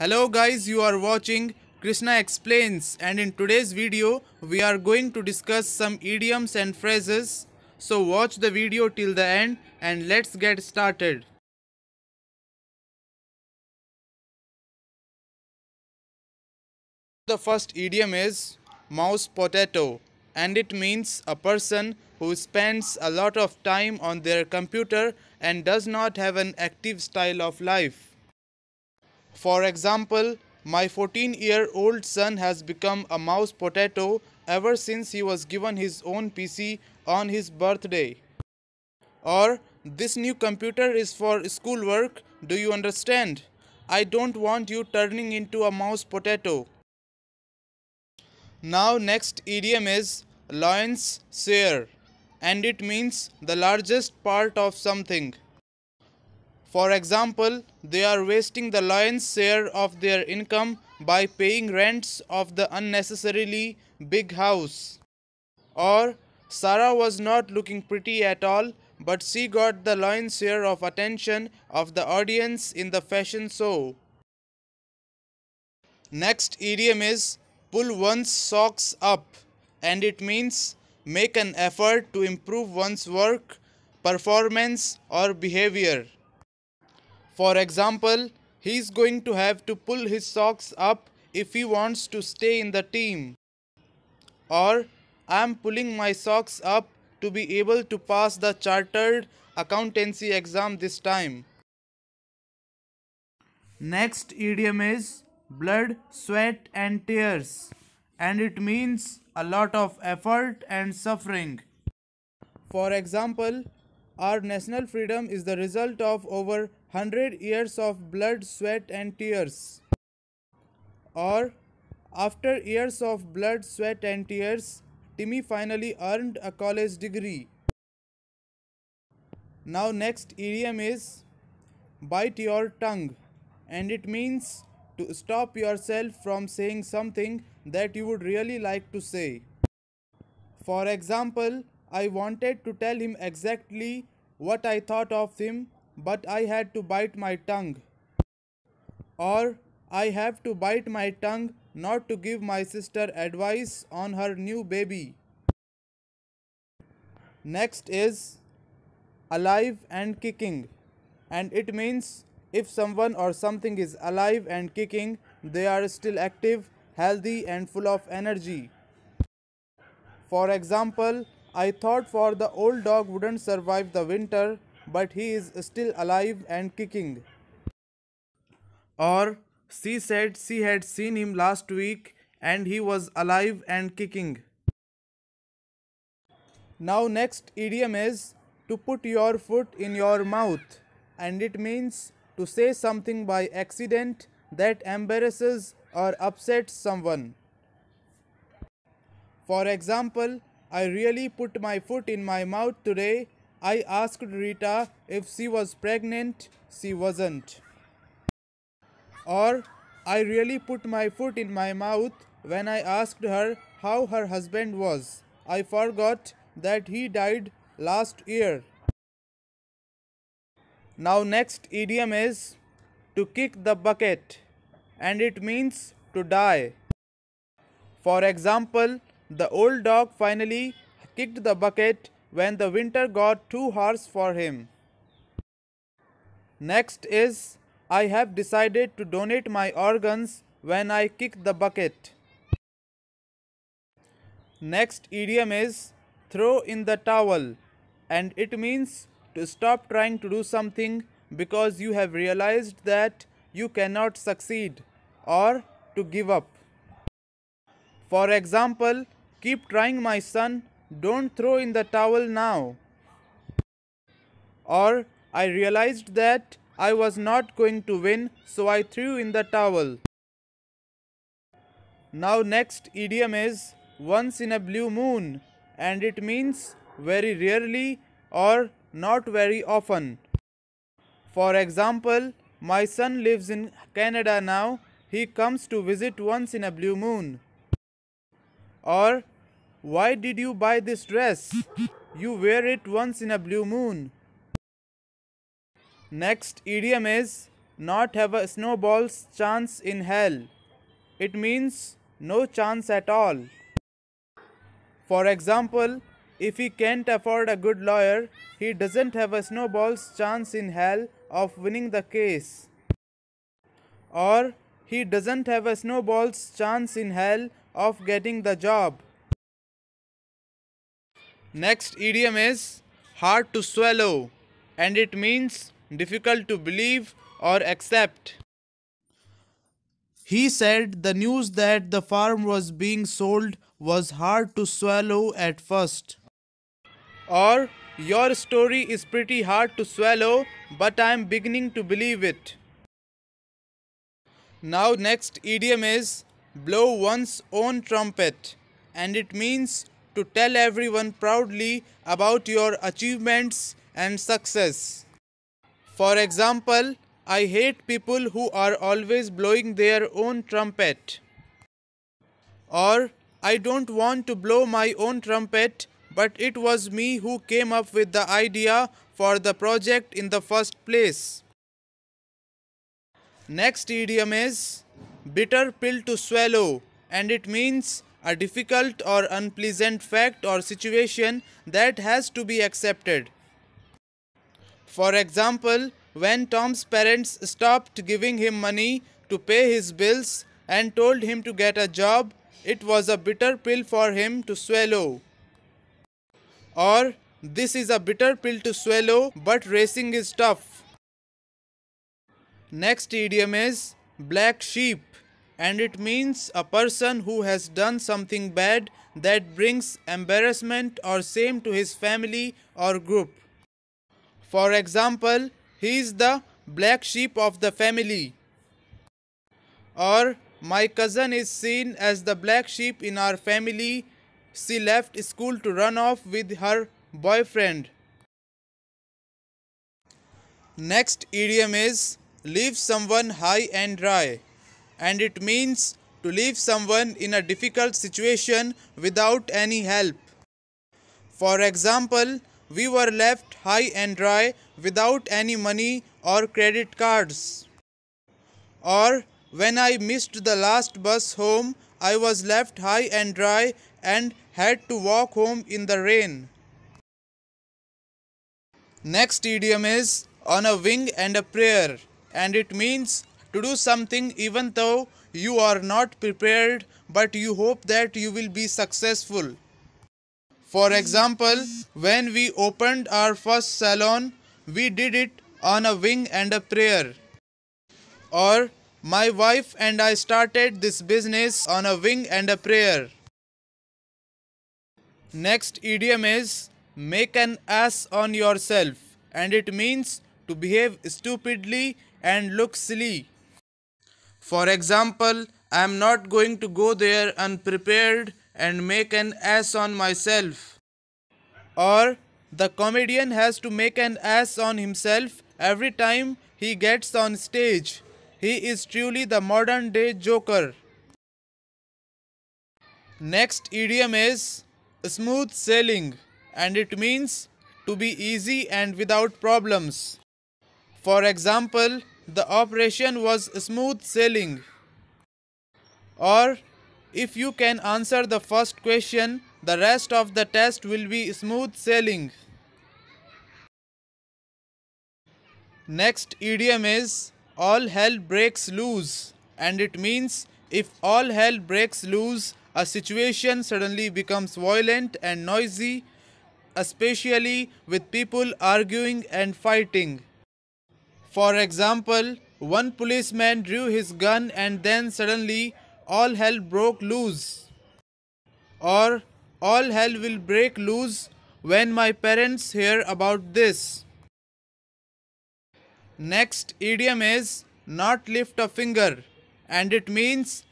Hello guys, you are watching Krishna Explains and in today's video, we are going to discuss some idioms and phrases. So watch the video till the end and let's get started. The first idiom is mouse potato and it means a person who spends a lot of time on their computer and does not have an active style of life. For example, my 14 year old son has become a mouse potato ever since he was given his own PC on his birthday. Or, this new computer is for schoolwork, do you understand? I don't want you turning into a mouse potato. Now, next idiom is loins share, and it means the largest part of something. For example, they are wasting the lion's share of their income by paying rents of the unnecessarily big house. Or, Sarah was not looking pretty at all, but she got the lion's share of attention of the audience in the fashion show. Next idiom is pull one's socks up, and it means make an effort to improve one's work, performance, or behavior. For example, he is going to have to pull his socks up if he wants to stay in the team. Or, I am pulling my socks up to be able to pass the chartered accountancy exam this time. Next idiom is blood, sweat and tears and it means a lot of effort and suffering. For example, our national freedom is the result of over hundred years of blood, sweat, and tears. Or, after years of blood, sweat, and tears, Timmy finally earned a college degree. Now, next idiom is bite your tongue, and it means to stop yourself from saying something that you would really like to say. For example, I wanted to tell him exactly what I thought of him but I had to bite my tongue. Or, I have to bite my tongue not to give my sister advice on her new baby. Next is alive and kicking, and it means if someone or something is alive and kicking, they are still active, healthy, and full of energy. For example, I thought for the old dog wouldn't survive the winter, but he is still alive and kicking. Or she said she had seen him last week and he was alive and kicking. Now, next idiom is to put your foot in your mouth, and it means to say something by accident that embarrasses or upsets someone. For example, I really put my foot in my mouth today I asked Rita if she was pregnant. She wasn't. Or I really put my foot in my mouth when I asked her how her husband was. I forgot that he died last year. Now, next idiom is to kick the bucket, and it means to die. For example, the old dog finally kicked the bucket when the winter got too harsh for him. Next is I have decided to donate my organs when I kick the bucket. Next idiom is throw in the towel and it means to stop trying to do something because you have realized that you cannot succeed or to give up. For example, keep trying my son don't throw in the towel now. Or, I realized that I was not going to win, so I threw in the towel. Now, next idiom is once in a blue moon, and it means very rarely or not very often. For example, my son lives in Canada now. He comes to visit once in a blue moon. Or why did you buy this dress? You wear it once in a blue moon. Next idiom is not have a snowball's chance in hell. It means no chance at all. For example, if he can't afford a good lawyer, he doesn't have a snowball's chance in hell of winning the case. Or he doesn't have a snowball's chance in hell of getting the job. Next idiom is hard to swallow and it means difficult to believe or accept. He said the news that the farm was being sold was hard to swallow at first. Or your story is pretty hard to swallow but I am beginning to believe it. Now next idiom is blow one's own trumpet and it means to tell everyone proudly about your achievements and success. For example, I hate people who are always blowing their own trumpet. Or, I don't want to blow my own trumpet, but it was me who came up with the idea for the project in the first place. Next idiom is bitter pill to swallow, and it means a difficult or unpleasant fact or situation that has to be accepted. For example, when Tom's parents stopped giving him money to pay his bills and told him to get a job, it was a bitter pill for him to swallow. Or, this is a bitter pill to swallow, but racing is tough. Next idiom is black sheep and it means a person who has done something bad that brings embarrassment or shame to his family or group. For example, he is the black sheep of the family. Or, my cousin is seen as the black sheep in our family. She left school to run off with her boyfriend. Next idiom is leave someone high and dry and it means to leave someone in a difficult situation without any help. For example, we were left high and dry without any money or credit cards. Or when I missed the last bus home, I was left high and dry and had to walk home in the rain. Next idiom is on a wing and a prayer and it means to do something even though you are not prepared but you hope that you will be successful. For example, when we opened our first salon, we did it on a wing and a prayer. Or, my wife and I started this business on a wing and a prayer. Next idiom is make an ass on yourself, and it means to behave stupidly and look silly. For example, I am not going to go there unprepared and make an ass on myself. Or the comedian has to make an ass on himself every time he gets on stage. He is truly the modern day joker. Next idiom is smooth sailing and it means to be easy and without problems. For example, the operation was smooth sailing. Or, if you can answer the first question, the rest of the test will be smooth sailing. Next idiom is all hell breaks loose and it means if all hell breaks loose, a situation suddenly becomes violent and noisy, especially with people arguing and fighting. For example, one policeman drew his gun and then suddenly all hell broke loose. Or all hell will break loose when my parents hear about this. Next idiom is not lift a finger and it means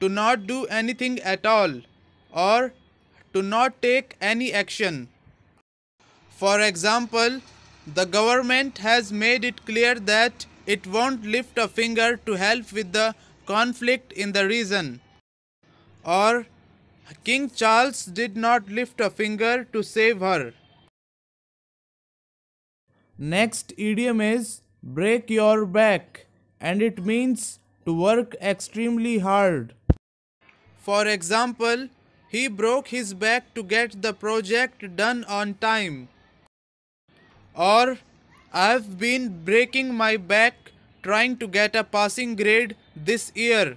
to not do anything at all or to not take any action. For example, the government has made it clear that it won't lift a finger to help with the conflict in the region. Or, King Charles did not lift a finger to save her. Next idiom is break your back, and it means to work extremely hard. For example, he broke his back to get the project done on time or I've been breaking my back trying to get a passing grade this year.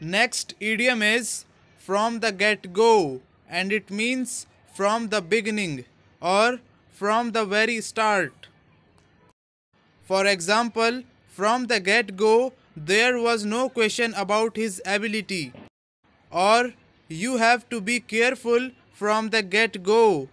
Next idiom is from the get go and it means from the beginning or from the very start. For example, from the get go, there was no question about his ability. Or you have to be careful from the get go.